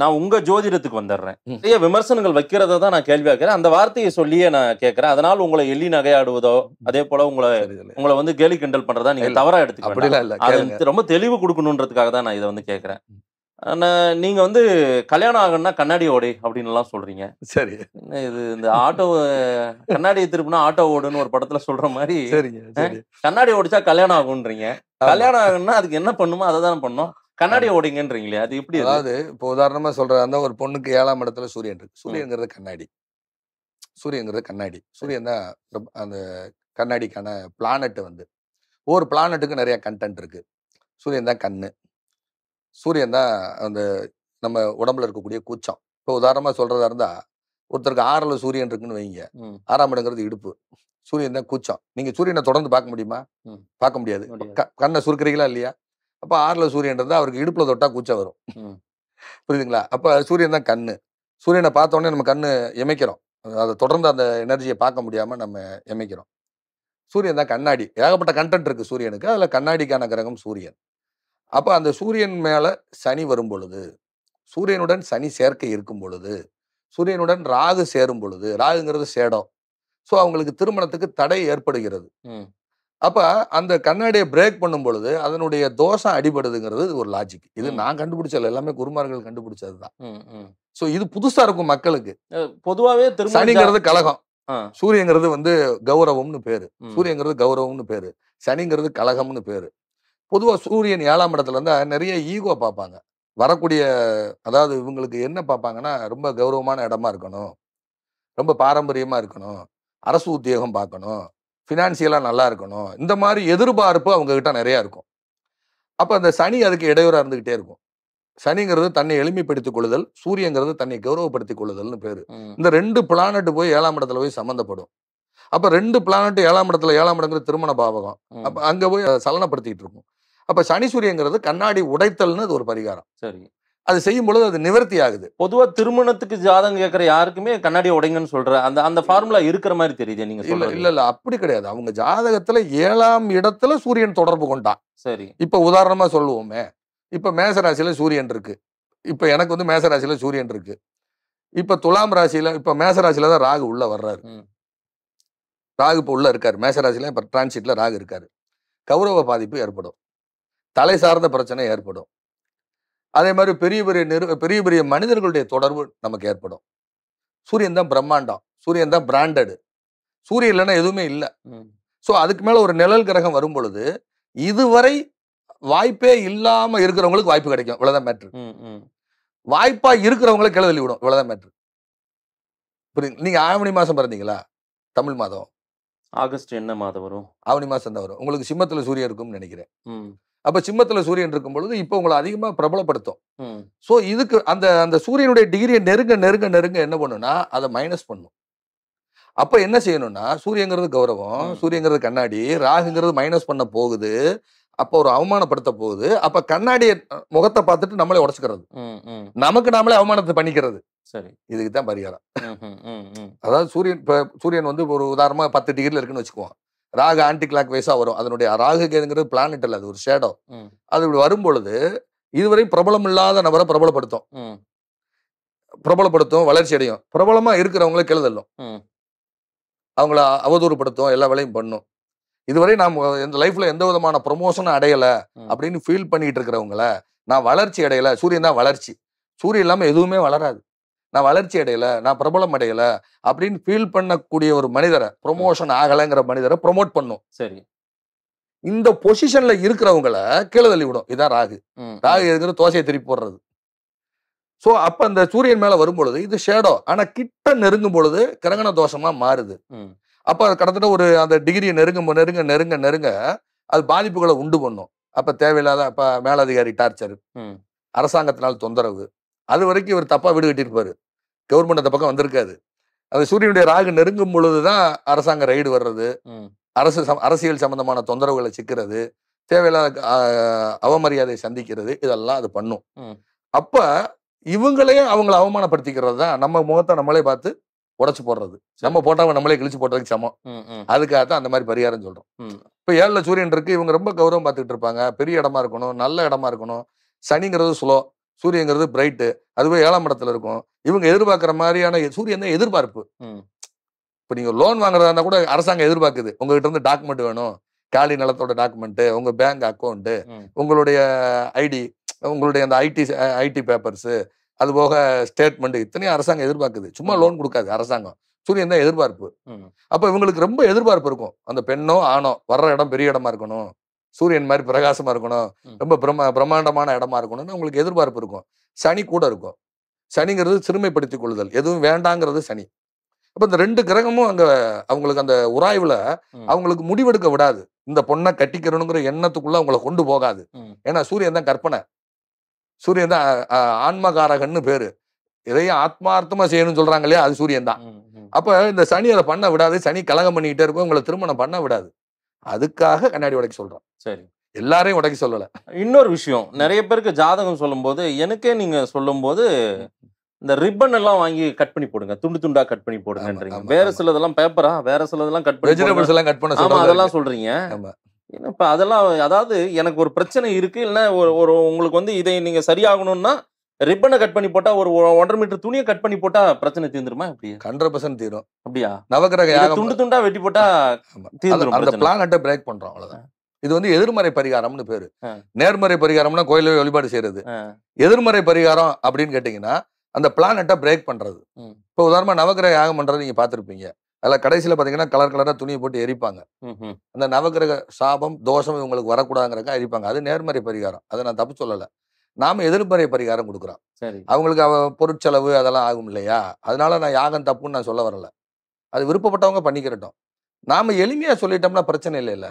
நான் உங்க ஜோதிடத்துக்கு வந்துடுறேன் நிறைய விமர்சனங்கள் வைக்கிறத தான் நான் கேள்வி ஆக்கிறேன் அந்த வார்த்தையை சொல்லியே நான் கேட்கறேன் அதனால உங்களை எள்ளி நகையாடுவதோ அதே போல உங்களை உங்களை வந்து கேலி கிண்டல் பண்றதா நீங்க தவறா எடுத்துக்கலாம் ரொம்ப தெளிவு கொடுக்கணுன்றதுக்காக தான் நான் இதை வந்து கேட்கறேன் நீங்க வந்து கல்யாணம் ஆகணும்னா கண்ணாடி ஓடை அப்படின்னு எல்லாம் சொல்றீங்க சரி இது இந்த ஆட்டோ கண்ணாடியை திருப்பினா ஆட்டோ ஓடுன்னு ஒரு படத்துல சொல்ற மாதிரி கண்ணாடி ஓடிச்சா கல்யாணம் ஆகும்ன்றீங்க கல்யாணம் ஆகணும்னா அதுக்கு என்ன பண்ணுமோ அதை தானே பண்ணும் கண்ணாடி ஓடிங்கன்றீங்களே அது எப்படி அதாவது இப்போ உதாரணமா சொல்றதா இருந்தா ஒரு பொண்ணுக்கு ஏழாம் இடத்துல சூரியன் இருக்கு சூரியங்கிறது கண்ணாடி சூரியங்கிறது கண்ணாடி சூரியன் தான் அந்த கண்ணாடிக்கான பிளானட்டு வந்து ஒவ்வொரு பிளானட்டுக்கு நிறைய கண்டென்ட் இருக்கு சூரியன் தான் கண்ணு சூரியன் தான் அந்த நம்ம உடம்புல இருக்கக்கூடிய கூச்சம் இப்போ உதாரணமா சொல்றதா இருந்தா ஒருத்தருக்கு ஆறுல சூரியன் இருக்குன்னு வைங்க ஆறாம் இடங்கிறது இடுப்பு சூரியன் தான் கூச்சம் நீங்க சூரியனை தொடர்ந்து பார்க்க முடியுமா பார்க்க முடியாது கண்ணை சுருக்கிறீங்களா இல்லையா அப்போ ஆறில் சூரியன் இருந்தால் அவருக்கு இடுப்பில் தொட்டால் கூச்சம் வரும் புரியுதுங்களா அப்போ சூரியன் தான் கண்ணு சூரியனை பார்த்தோன்னே நம்ம கண்ணு எமைக்கிறோம் அதை தொடர்ந்து அந்த எனர்ஜியை பார்க்க முடியாமல் நம்ம எமைக்கிறோம் சூரியன் தான் கண்ணாடி ஏகப்பட்ட கண்டென்ட் இருக்குது சூரியனுக்கு அதில் கண்ணாடிக்கான கிரகம் சூரியன் அப்போ அந்த சூரியன் மேலே சனி வரும் பொழுது சூரியனுடன் சனி சேர்க்கை இருக்கும் பொழுது சூரியனுடன் ராகு சேரும் பொழுது ராகுங்கிறது சேடம் ஸோ அவங்களுக்கு திருமணத்துக்கு தடை ஏற்படுகிறது அப்போ அந்த கண்ணாடியை பிரேக் பண்ணும் பொழுது அதனுடைய தோஷம் அடிபடுதுங்கிறது ஒரு லாஜிக் இது நான் கண்டுபிடிச்சது எல்லாமே குருமார்கள் கண்டுபிடிச்சது தான் ஸோ இது புதுசா இருக்கும் மக்களுக்கு பொதுவாகவே சனிங்கிறது கழகம் சூரியங்கிறது வந்து கௌரவம்னு பேரு சூரியங்கிறது கௌரவம்னு பேரு சனிங்கிறது கழகம்னு பேரு பொதுவாக சூரியன் ஏழாம் இடத்துல இருந்தா நிறைய ஈகோ பார்ப்பாங்க வரக்கூடிய அதாவது இவங்களுக்கு என்ன பார்ப்பாங்கன்னா ரொம்ப கௌரவமான இடமா இருக்கணும் ரொம்ப பாரம்பரியமா இருக்கணும் அரசு உத்தியோகம் பார்க்கணும் ஃபினான்சியலாக நல்லா இருக்கணும் இந்த மாதிரி எதிர்பார்ப்பு அவங்கக்கிட்ட நிறையா இருக்கும் அப்போ அந்த சனி அதுக்கு இடையூறாக இருந்துக்கிட்டே இருக்கும் சனிங்கிறது தன்னை எளிமைப்படுத்திக் கொள்ளுதல் சூரியங்கிறது தன்னை கௌரவப்படுத்திக் கொள்ளுதல்னு பேர் இந்த ரெண்டு பிளானட் போய் ஏழாம் இடத்துல போய் சம்மந்தப்படும் அப்போ ரெண்டு பிளானட் ஏழாம் இடத்துல ஏழாம் இடங்கிற திருமண பாவகம் அப்போ அங்கே போய் சலனப்படுத்திக்கிட்டு இருக்கும் அப்போ சனி சூரியங்கிறது கண்ணாடி உடைத்தல்னு அது ஒரு பரிகாரம் சரி அது செய்யும் பொழுது அது நிவர்த்தி ஆகுது பொதுவாக திருமணத்துக்கு ஜாதகம் கேட்குற யாருக்குமே கண்ணாடி உடைங்கன்னு சொல்கிற அந்த அந்த ஃபார்முலா இருக்கிற மாதிரி தெரியுது நீங்கள் இல்லை இல்லை இல்லை அப்படி கிடையாது அவங்க ஜாதகத்தில் ஏழாம் இடத்துல சூரியன் தொடர்பு கொண்டான் சரி இப்போ உதாரணமாக சொல்லுவோமே இப்போ மேசராசியில் சூரியன் இருக்கு இப்போ எனக்கு வந்து மேசராசியில் சூரியன் இருக்கு இப்போ துலாம் ராசியில் இப்போ மேசராசியில் தான் ராகு உள்ளே வர்றாரு ராகு இப்போ உள்ளே இருக்கார் மேசராசியில் இப்போ டிரான்சிட்டில் ராகு இருக்கார் கௌரவ பாதிப்பு ஏற்படும் தலை சார்ந்த பிரச்சனை ஏற்படும் அதே மாதிரி பெரிய பெரிய நிறு பெரிய பெரிய மனிதர்களுடைய தொடர்பு நமக்கு ஏற்படும் சூரியன் தான் பிரம்மாண்டம் சூரியன் தான் பிராண்டடு சூரியன் இல்லைன்னா எதுவுமே இல்லை ஸோ அதுக்கு மேலே ஒரு நிழல் கிரகம் வரும் பொழுது இதுவரை வாய்ப்பே இல்லாமல் இருக்கிறவங்களுக்கு வாய்ப்பு கிடைக்கும் இவ்வளோதான் மேட்ரு வாய்ப்பா இருக்கிறவங்களை கிளை விடும் இவ்வளோதான் மேட்ரு புரியுது நீங்கள் ஆவணி மாதம் பிறந்தீங்களா தமிழ் மாதம் ஆகஸ்ட் என்ன மாதம் வரும் ஆவணி மாதம் தான் வரும் உங்களுக்கு சிம்மத்தில் சூரியன் இருக்கும்னு நினைக்கிறேன் அப்போ சிம்மத்தில் சூரியன் இருக்கும் பொழுது இப்போ உங்களை அதிகமாக பிரபலப்படுத்தும் ஸோ இதுக்கு அந்த அந்த சூரியனுடைய டிகிரியை நெருங்க நெருங்க நெருங்க என்ன பண்ணுன்னா அதை மைனஸ் பண்ணும் அப்போ என்ன செய்யணும்னா சூரியங்கிறது கௌரவம் சூரியங்கிறது கண்ணாடி ராகுங்கிறது மைனஸ் பண்ண போகுது அப்போ ஒரு அவமானப்படுத்த போகுது அப்போ கண்ணாடியை முகத்தை பார்த்துட்டு நம்மளே உடச்சுக்கிறது நமக்கு நாமளே அவமானத்தை பண்ணிக்கிறது சரி இதுக்கு தான் பரிகாரம் அதாவது சூரியன் இப்போ சூரியன் வந்து ஒரு உதாரணமாக பத்து டிகிரியில் இருக்குன்னு வச்சுக்குவோம் ராகு ஆன்டி கிளாக் வைஸாக வரும் அதனுடைய கேதுங்கிறது பிளானட் அல்ல அது ஒரு ஷேடோ அது இப்படி வரும்பொழுது இதுவரை பிரபலம் இல்லாத நபரை பிரபலப்படுத்தும் பிரபலப்படுத்தும் வளர்ச்சி அடையும் பிரபலமா இருக்கிறவங்கள கெழுதல்லும் அவங்கள அவதூறுப்படுத்தும் எல்லா வேலையும் பண்ணும் இதுவரை நாம் இந்த லைஃப்ல எந்த விதமான ப்ரொமோஷனும் அடையல அப்படின்னு ஃபீல் பண்ணிட்டு இருக்கிறவங்கள நான் வளர்ச்சி அடையலை சூரியன் தான் வளர்ச்சி சூரியன் இல்லாமல் எதுவுமே வளராது நான் வளர்ச்சி அடையலை நான் பிரபலம் அடையலை அப்படின்னு ஃபீல் பண்ணக்கூடிய ஒரு மனிதரை ப்ரொமோஷன் ஆகலைங்கிற மனிதரை ப்ரொமோட் பண்ணும் சரி இந்த பொசிஷன்ல இருக்கிறவங்கள கீழே தள்ளி விடும் இதான் ராகு ராகு இருக்கிற தோசையை திருப்பி போடுறது ஸோ அப்ப அந்த சூரியன் மேல வரும்பொழுது இது ஷேடோ ஆனா கிட்ட நெருங்கும் பொழுது கிரகண தோஷமா மாறுது அப்ப அது கிட்டத்தட்ட ஒரு அந்த டிகிரியை நெருங்க நெருங்க நெருங்க நெருங்க அது பாதிப்புகளை உண்டு பண்ணும் அப்ப தேவையில்லாத அப்ப மேலதிகாரி டார்ச்சர் அரசாங்கத்தினால் தொந்தரவு அது வரைக்கும் இவர் தப்பாக வீடு கட்டியிருப்பார் கவர்மெண்ட் அந்த பக்கம் வந்திருக்காது அந்த சூரியனுடைய ராகு நெருங்கும் பொழுது தான் அரசாங்க ரைடு வர்றது அரசு அரசியல் சம்பந்தமான தொந்தரவுகளை சிக்கிறது தேவையில்லாத அவமரியாதை சந்திக்கிறது இதெல்லாம் அது பண்ணும் அப்ப இவங்களையே அவங்கள அவமானப்படுத்திக்கிறது தான் நம்ம முகத்தை நம்மளே பார்த்து உடச்சு போடுறது நம்ம போட்டவங்க நம்மளே கிழிச்சு போடுறதுக்கு சமம் அதுக்காக தான் அந்த மாதிரி பரிகாரம் சொல்றோம் இப்போ ஏழில் சூரியன் இருக்கு இவங்க ரொம்ப கௌரவம் பார்த்துக்கிட்டு இருப்பாங்க பெரிய இடமா இருக்கணும் நல்ல இடமா இருக்கணும் சனிங்கிறது ஸ்லோ சூரியங்கிறது பிரைட்டு அதுவே ஏழாம் இடத்துல இருக்கும் இவங்க எதிர்பார்க்குற மாதிரியான சூரியன் தான் எதிர்பார்ப்பு இப்போ நீங்கள் லோன் வாங்குறதா கூட அரசாங்கம் எதிர்பார்க்குது உங்ககிட்ட இருந்து டாக்குமெண்ட் வேணும் காலி நிலத்தோட டாக்குமெண்ட்டு உங்கள் பேங்க் அக்கௌண்ட்டு உங்களுடைய ஐடி உங்களுடைய அந்த ஐடி ஐடி பேப்பர்ஸு அது போக ஸ்டேட்மெண்ட் இத்தனையும் அரசாங்கம் எதிர்பார்க்குது சும்மா லோன் கொடுக்காது அரசாங்கம் சூரியன் தான் எதிர்பார்ப்பு அப்போ இவங்களுக்கு ரொம்ப எதிர்பார்ப்பு இருக்கும் அந்த பெண்ணோ ஆணோ வர்ற இடம் பெரிய இடமா இருக்கணும் சூரியன் மாதிரி பிரகாசமாக இருக்கணும் ரொம்ப பிரமா பிரம்மாண்டமான இடமா இருக்கணும்னு உங்களுக்கு எதிர்பார்ப்பு இருக்கும் சனி கூட இருக்கும் சனிங்கிறது சிறுமைப்படுத்திக் கொள்ளுதல் எதுவும் வேண்டாங்கிறது சனி அப்போ இந்த ரெண்டு கிரகமும் அங்கே அவங்களுக்கு அந்த உராய்வில் அவங்களுக்கு முடிவெடுக்க விடாது இந்த பொண்ணை கட்டிக்கிறனுங்கிற எண்ணத்துக்குள்ள அவங்கள கொண்டு போகாது ஏன்னா சூரியன் தான் கற்பனை சூரியன் தான் ஆன்மகாரகன்னு பேரு இதையும் ஆத்மார்த்தமா செய்யணும்னு சொல்றாங்க இல்லையா அது சூரியன் தான் அப்ப இந்த சனி அதை பண்ண விடாது சனி கலகம் பண்ணிக்கிட்டே இருக்கும் உங்களை திருமணம் பண்ண விடாது அதுக்காக கண்ணாடி உடைக்க சொல்றான் சரி எல்லாரையும் உடைக்க சொல்லல இன்னொரு விஷயம் நிறைய பேருக்கு ஜாதகம் சொல்லும்போது எனக்கே நீங்க சொல்லும்போது இந்த ரிப்பன் எல்லாம் வாங்கி கட் பண்ணி போடுங்க துண்டு துண்டா கட் பண்ணி போடுங்க வேற சிலதெல்லாம் பேப்பரா வேற சிலதெல்லாம் கட் பண்ணி வெஜிடபிள்ஸ் எல்லாம் கட் பண்ண அதெல்லாம் சொல்றீங்க இப்ப அதெல்லாம் அதாவது எனக்கு ஒரு பிரச்சனை இருக்கு இல்லைன்னா ஒரு உங்களுக்கு வந்து இதை நீங்க சரியாகணும்னா ரிப்பனை கட் பண்ணி போட்டா ஒரு ஒன்றரை மீட்டர் துணியை கட் பண்ணி போட்டா பிரச்சனை தீர்ந்துருமா இப்படி ஹண்ட்ரட் பர்சன்ட் தீரும் அப்படியா நவகிரக யாகம் துண்டு துண்டா வெட்டி போட்டா தீர்ந்துரும் அந்த அட்டை பிரேக் பண்றோம் அவ்வளவுதான் இது வந்து எதிர்மறை பரிகாரம்னு பேரு நேர்மறை பரிகாரம்னா கோயில வழிபாடு செய்யறது எதிர்மறை பரிகாரம் அப்படின்னு கேட்டீங்கன்னா அந்த பிளான் அட்டை பிரேக் பண்றது இப்போ உதாரணமா நவகிரக யாகம் பண்றது நீங்க பாத்திருப்பீங்க அதில் கடைசியில் பார்த்தீங்கன்னா கலர் கலராக துணியை போட்டு எரிப்பாங்க அந்த நவகிரக சாபம் தோஷம் இவங்களுக்கு வரக்கூடாதுங்கிறக்கா எரிப்பாங்க அது நேர்மறை பரிகாரம் அதை நான் தப்பு சொல்லலை நாம எதிர்மறை பரிகாரம் கொடுக்குறோம் அவங்களுக்கு அவ பொருட்செலவு அதெல்லாம் ஆகும் இல்லையா அதனால நான் யாகம் தப்புன்னு நான் சொல்ல வரல அது விருப்பப்பட்டவங்க பண்ணிக்கிறட்டும் நாம எளிமையா சொல்லிட்டோம்னா பிரச்சனை இல்லை இல்ல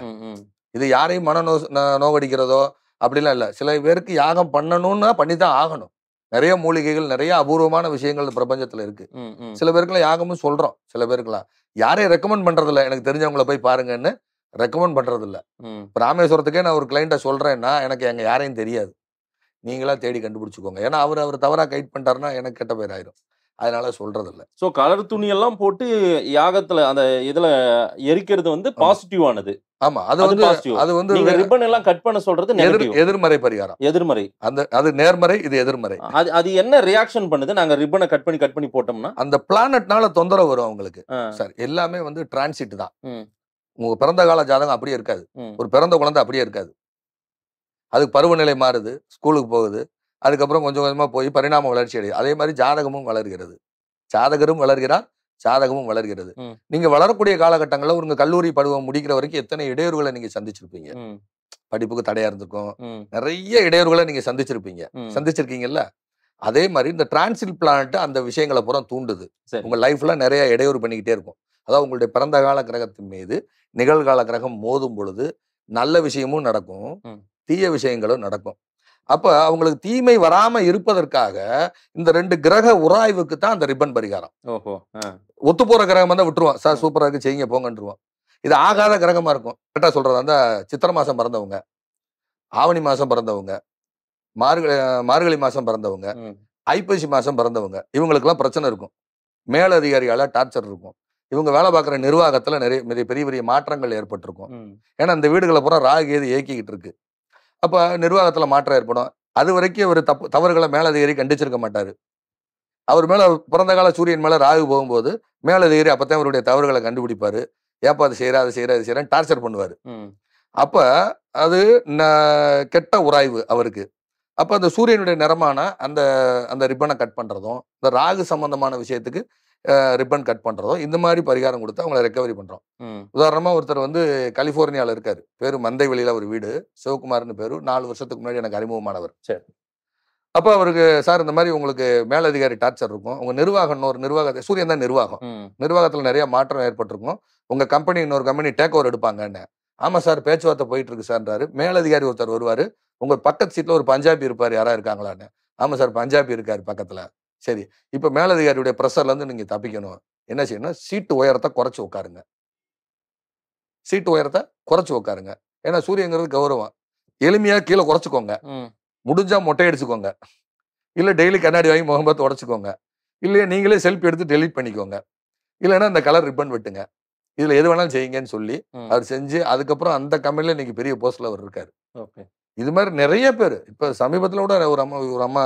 இது யாரையும் மன நோ நோகடிக்கிறதோ அப்படிலாம் இல்லை சில பேருக்கு யாகம் பண்ணணும்னா பண்ணிதான் ஆகணும் நிறைய மூலிகைகள் நிறைய அபூர்வமான விஷயங்கள் பிரபஞ்சத்துல இருக்கு சில பேருக்குலாம் யாகமும் சொல்றோம் சில பேருக்குலாம் யாரையும் ரெக்கமெண்ட் பண்றதில்ல எனக்கு தெரிஞ்சவங்கள போய் பாருங்கன்னு ரெக்கமெண்ட் பண்றதில்ல இப்போ ராமேஸ்வரத்துக்கே நான் ஒரு கிளைண்ட்டை சொல்றேன்னா எனக்கு எங்க யாரையும் தெரியாது நீங்களாக தேடி கண்டுபிடிச்சிக்கோங்க ஏன்னா அவர் அவர் தவறாக கைட் பண்ணிட்டார்னா எனக்கு கெட்ட பேர் ஆயிரும் அதனால சொல்றதில்ல ஸோ கலர் துணியெல்லாம் போட்டு யாகத்துல அந்த இதுல எரிக்கிறது வந்து பாசிட்டிவானது ஆமா அது வந்து அது வந்து ரிப்பன் எல்லாம் கட் பண்ண சொல்றது எதிர்மறை பரிகாரம் எதிர்மறை அந்த அது நேர்மறை இது எதிர்மறை அது அது என்ன ரியாக்ஷன் பண்ணுது நாங்க ரிப்பனை கட் பண்ணி கட் பண்ணி போட்டோம்னா அந்த பிளானட்னால தொந்தரவு வரும் அவங்களுக்கு சார் எல்லாமே வந்து டிரான்சிட் தான் உங்க பிறந்த கால ஜாதகம் அப்படியே இருக்காது ஒரு பிறந்த குழந்தை அப்படியே இருக்காது அதுக்கு பருவநிலை மாறுது ஸ்கூலுக்கு போகுது அதுக்கப்புறம் கொஞ்சம் கொஞ்சமாக போய் பரிணாம வளர்ச்சி அடையுது அதே மாதிரி ஜாதகமும் வளர்கிறது ஜாதகரும் வளர்கிறார் ஜாதகமும் வளர்கிறது நீங்க வளரக்கூடிய காலகட்டங்களில் உங்க கல்லூரி பருவம் முடிக்கிற வரைக்கும் எத்தனை இடையூறுகளை நீங்க சந்திச்சிருப்பீங்க படிப்புக்கு தடையா இருந்திருக்கும் நிறைய இடையூறுகளை நீங்க சந்திச்சிருப்பீங்க சந்திச்சிருக்கீங்கல்ல அதே மாதிரி இந்த டிரான்சிட் பிளானட் அந்த விஷயங்களை புறம் தூண்டுது உங்க லைஃப்ல நிறைய இடையூறு பண்ணிக்கிட்டே இருக்கும் அதாவது உங்களுடைய பிறந்த கால கிரகத்தின் மீது நிகழ்கால கிரகம் மோதும் பொழுது நல்ல விஷயமும் நடக்கும் தீய விஷயங்களும் நடக்கும் அப்போ அவங்களுக்கு தீமை வராமல் இருப்பதற்காக இந்த ரெண்டு கிரக உராய்வுக்கு தான் அந்த ரிப்பன் பரிகாரம் ஓஹோ ஒத்து போற கிரகம் தான் விட்டுருவோம் சார் சூப்பரா இருக்கு செய்யுங்க போங்கன்றுவான் இது ஆகாத கிரகமா இருக்கும் கரெக்டாக சொல்கிறது அந்த சித்திர மாதம் பிறந்தவங்க ஆவணி மாதம் பிறந்தவங்க மார்கழி மார்கழி மாதம் பிறந்தவங்க ஐப்பசி மாதம் பிறந்தவங்க இவங்களுக்கெல்லாம் பிரச்சனை இருக்கும் மேலதிகாரிகளால் டார்ச்சர் இருக்கும் இவங்க வேலை பார்க்குற நிர்வாகத்தில் நிறைய பெரிய பெரிய மாற்றங்கள் ஏற்பட்டிருக்கும் ஏன்னா இந்த வீடுகளை பூரா ராகு ஏது இயக்கிக்கிட்டு இருக்கு அப்போ நிர்வாகத்தில் மாற்றம் ஏற்படும் அது வரைக்கும் அவர் தப்பு தவறுகளை மேலதிகாரி கண்டிச்சிருக்க மாட்டார் அவர் மேலே பிறந்த கால சூரியன் மேலே ராகு போகும்போது மேலதிகாரி அப்போ தான் அவருடைய தவறுகளை கண்டுபிடிப்பார் ஏப்பா அது செய்கிறா அதை செய்கிறா அது செய்கிறேன் டார்ச்சர் பண்ணுவார் அப்போ அது கெட்ட உராய்வு அவருக்கு அப்போ அந்த சூரியனுடைய நிறமான அந்த அந்த ரிப்பனை கட் பண்ணுறதும் இந்த ராகு சம்பந்தமான விஷயத்துக்கு ரிப்பன் கட் பண்ணுறதோ இந்த மாதிரி பரிகாரம் கொடுத்து அவங்கள ரெக்கவரி பண்ணுறோம் உதாரணமாக ஒருத்தர் வந்து கலிஃபோர்னியாவில் இருக்கார் பேர் மந்தை வெளியில் ஒரு வீடு சிவகுமார்னு பேர் நாலு வருஷத்துக்கு முன்னாடி எனக்கு அறிமுகமானவர் சரி அப்போ அவருக்கு சார் இந்த மாதிரி உங்களுக்கு மேலதிகாரி டார்ச்சர் இருக்கும் உங்கள் நிர்வாகம் ஒரு நிர்வாகத்தை சூரியன் தான் நிர்வாகம் நிர்வாகத்தில் நிறைய மாற்றம் ஏற்பட்டிருக்கும் உங்கள் கம்பெனி இன்னொரு கம்பெனி டேக் ஓவர் எடுப்பாங்கன்னு ஆமாம் சார் பேச்சுவார்த்தை போயிட்டு இருக்கு சார்ன்றாரு மேலதிகாரி ஒருத்தர் வருவார் உங்கள் பக்கத்து சீட்டில் ஒரு பஞ்சாபி இருப்பார் யாராக இருக்காங்களான்னு ஆமாம் சார் பஞ்சாபி இருக்கார் பக்கத்தில் சரி இப்போ மேலதிகாரியுடைய ப்ரெஷர்லேருந்து நீங்கள் தப்பிக்கணும் என்ன செய்யணும் சீட்டு உயரத்தை குறைச்சி உட்காருங்க சீட்டு உயரத்தை குறைச்சி உட்காருங்க ஏன்னா சூரியங்கிறது கௌரவம் எளிமையாக கீழே குறைச்சிக்கோங்க முடிஞ்சா மொட்டை அடிச்சுக்கோங்க இல்லை டெய்லி கண்ணாடி வாங்கி முகம்பத்தை உடச்சிக்கோங்க இல்லையா நீங்களே செல்ஃபி எடுத்து டெலிட் பண்ணிக்கோங்க இல்லைன்னா அந்த கலர் ரிப்பன் வெட்டுங்க இதில் எது வேணாலும் செய்யுங்கன்னு சொல்லி அவர் செஞ்சு அதுக்கப்புறம் அந்த கம்பெனியில் இன்னைக்கு பெரிய போஸ்டில் அவர் இருக்காரு இது மாதிரி நிறைய பேர் இப்போ சமீபத்தில் கூட ஒரு அம்மா ஒரு அம்மா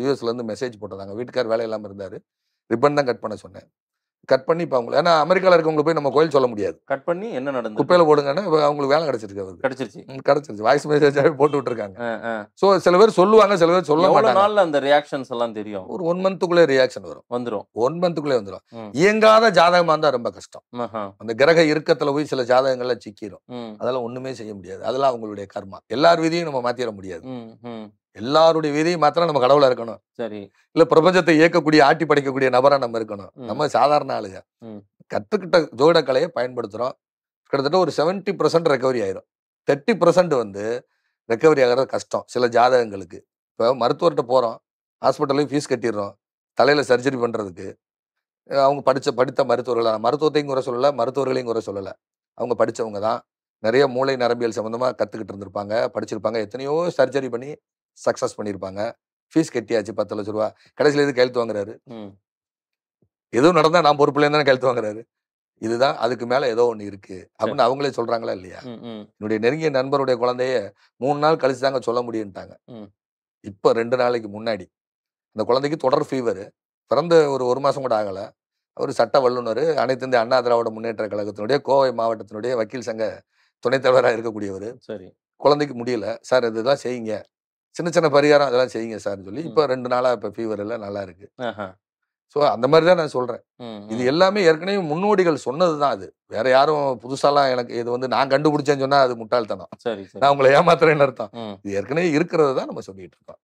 யூஎஸ்லேருந்து மெசேஜ் போட்டிருந்தாங்க வீட்டுக்கார் வேலை இல்லாமல் இருந்தார் ரிப்பன் தான் கட் பண்ண சொன்னேன் கட் பண்ணி இப்போ அவங்களை ஏன்னா அமெரிக்காவில் இருக்கவங்க போய் நம்ம கோயில் சொல்ல முடியாது கட் பண்ணி என்ன நடந்து குப்பையில் போடுங்கன்னா அவங்களுக்கு வேலை கிடச்சிருக்கு அவருக்கு கிடைச்சிருச்சு கிடைச்சிருச்சு வாய்ஸ் மெசேஜாகவே போட்டு விட்டுருக்காங்க ஸோ சில பேர் சொல்லுவாங்க சில பேர் சொல்ல மாட்டாங்க நாளில் அந்த ரியாக்ஷன்ஸ் எல்லாம் தெரியும் ஒரு ஒன் மந்த்துக்குள்ளே ரியாக்ஷன் வரும் வந்துடும் ஒன் மந்த்துக்குள்ளே வந்துடும் இயங்காத ஜாதகமாக இருந்தால் ரொம்ப கஷ்டம் அந்த கிரக இறுக்கத்தில் போய் சில ஜாதகங்கள்லாம் சிக்கிடும் அதெல்லாம் ஒன்றுமே செய்ய முடியாது அதெல்லாம் அவங்களுடைய கர்மா எல்லார் விதியும் நம்ம மாற்றிட முடியாது எல்லாருடைய விதியும் மாத்திரம் நம்ம கடவுளா இருக்கணும் சரி இல்ல பிரபஞ்சத்தை இயக்கக்கூடிய ஆட்டி படைக்கக்கூடிய நபரா நம்ம இருக்கணும் நம்ம சாதாரண ஆளுங்க கத்துக்கிட்ட ஜோட கலையை பயன்படுத்துறோம் கிட்டத்தட்ட ஒரு செவன்டி பர்சன்ட் ரெக்கவரி ஆயிரும் தேர்ட்டி பர்சன்ட் வந்து ரெக்கவரி ஆகிறது கஷ்டம் சில ஜாதகங்களுக்கு இப்போ மருத்துவர்கிட்ட போகிறோம் ஹாஸ்பிட்டலையும் ஃபீஸ் கட்டிடுறோம் தலையில் சர்ஜரி பண்ணுறதுக்கு அவங்க படித்த படித்த மருத்துவர்கள் மருத்துவத்தையும் குறை சொல்லலை மருத்துவர்களையும் குறை சொல்லலை அவங்க படித்தவங்க தான் நிறைய மூளை நரம்பியல் சம்மந்தமாக கற்றுக்கிட்டு இருந்திருப்பாங்க படிச்சிருப்பாங்க எத்தனையோ சர்ஜரி பண்ணி சக்ஸஸ் பண்ணியிருப்பாங்க ஃபீஸ் கட்டியாச்சு பத்து லட்ச ரூபா கடைசியில இருந்து கையெழுத்து வாங்குறாரு எதுவும் நடந்தா நான் பொறுப்புல இருந்தா கையெழுத்து வாங்குறாரு இதுதான் அதுக்கு மேல ஏதோ ஒண்ணு இருக்கு அப்படின்னு அவங்களே சொல்றாங்களா இல்லையா என்னுடைய நெருங்கிய நண்பருடைய குழந்தைய மூணு நாள் கழிச்சு தாங்க சொல்ல முடியும்ட்டாங்க இப்ப ரெண்டு நாளைக்கு முன்னாடி அந்த குழந்தைக்கு தொடர் ஃபீவர் பிறந்த ஒரு ஒரு மாசம் கூட ஆகல அவர் சட்ட வல்லுநர் அனைத்து இந்திய அண்ணா திராவிட முன்னேற்ற கழகத்தினுடைய கோவை மாவட்டத்தினுடைய வக்கீல் சங்க துணைத் இருக்கக்கூடியவர் சரி குழந்தைக்கு முடியல சார் இதுதான் செய்யுங்க சின்ன சின்ன பரிகாரம் அதெல்லாம் செய்யுங்க சார்னு சொல்லி இப்போ ரெண்டு நாளாக இப்போ ஃபீவர் எல்லாம் நல்லா இருக்கு ஸோ அந்த மாதிரி தான் நான் சொல்கிறேன் இது எல்லாமே ஏற்கனவே முன்னோடிகள் சொன்னது தான் அது வேற யாரும் புதுசாலாம் எனக்கு இது வந்து நான் கண்டுபிடிச்சேன்னு சொன்னால் அது முட்டாள்தனம் நான் உங்களை ஏமாத்துறேன்னு அர்த்தம் இது ஏற்கனவே இருக்கிறது தான் நம்ம சொல்லிட்டு இருக்கோம்